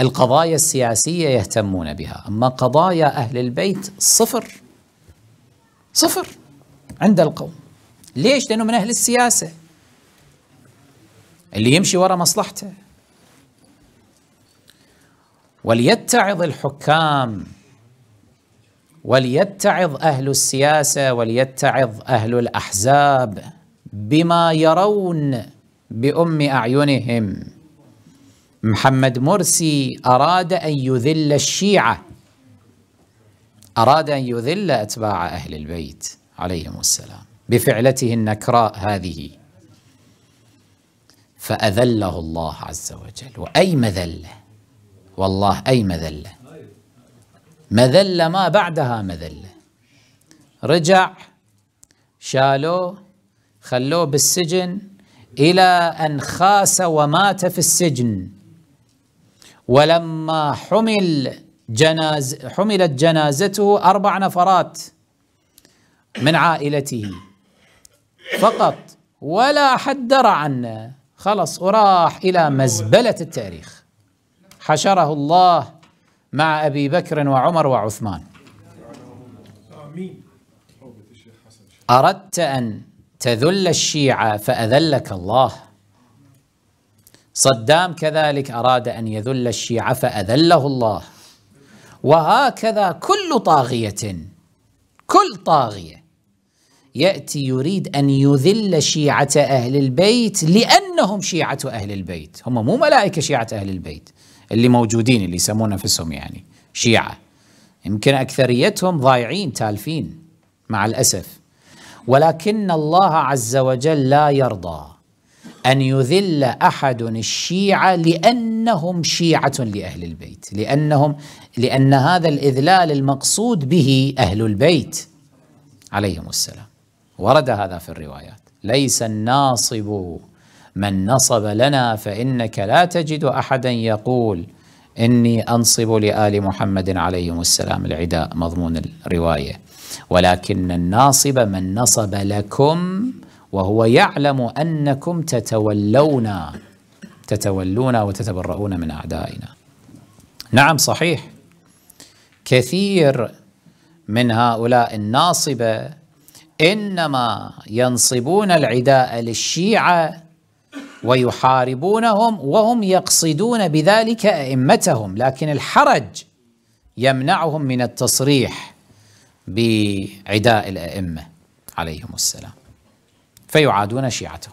القضايا السياسية يهتمون بها أما قضايا أهل البيت صفر صفر عند القوم ليش؟ لأنه من أهل السياسة اللي يمشي وراء مصلحته وليتعظ الحكام وليتعظ أهل السياسة وليتعظ أهل الأحزاب بما يرون بأم أعينهم محمد مرسي أراد أن يذل الشيعة أراد أن يذل أتباع أهل البيت عليهم السلام بفعلته النكراء هذه فأذله الله عز وجل وأي مذلة والله أي مذلة مذلة ما بعدها مذلة رجع شالوه خلوه بالسجن إلى أن خاس ومات في السجن ولما حمل جناز حملت جنازته أربع نفرات من عائلته فقط ولا حد درى عنه خلص وراح إلى مزبلة التاريخ حشره الله مع أبي بكر وعمر وعثمان أردت أن تذل الشيعة فأذلك الله صدام كذلك أراد أن يذل الشيعة فأذله الله وهكذا كل طاغية كل طاغية يأتي يريد أن يذل شيعة أهل البيت لأنهم شيعة أهل البيت هم مو ملائكة شيعة أهل البيت اللي موجودين اللي يسمون نفسهم يعني شيعة يمكن أكثريتهم ضايعين تالفين مع الأسف ولكن الله عز وجل لا يرضى أن يذل أحد الشيعة لأنهم شيعة لأهل البيت لأنهم لأن هذا الإذلال المقصود به أهل البيت عليهم السلام ورد هذا في الروايات ليس الناصب من نصب لنا فإنك لا تجد أحدا يقول إني أنصب لآل محمد عليهم السلام العداء مضمون الرواية ولكن الناصب من نصب لكم وهو يعلم أنكم تتولون تتولون وتتبرؤون من أعدائنا نعم صحيح كثير من هؤلاء الناصبة إنما ينصبون العداء للشيعة ويحاربونهم وهم يقصدون بذلك أئمتهم لكن الحرج يمنعهم من التصريح بعداء الأئمة عليهم السلام فيعادون شيعته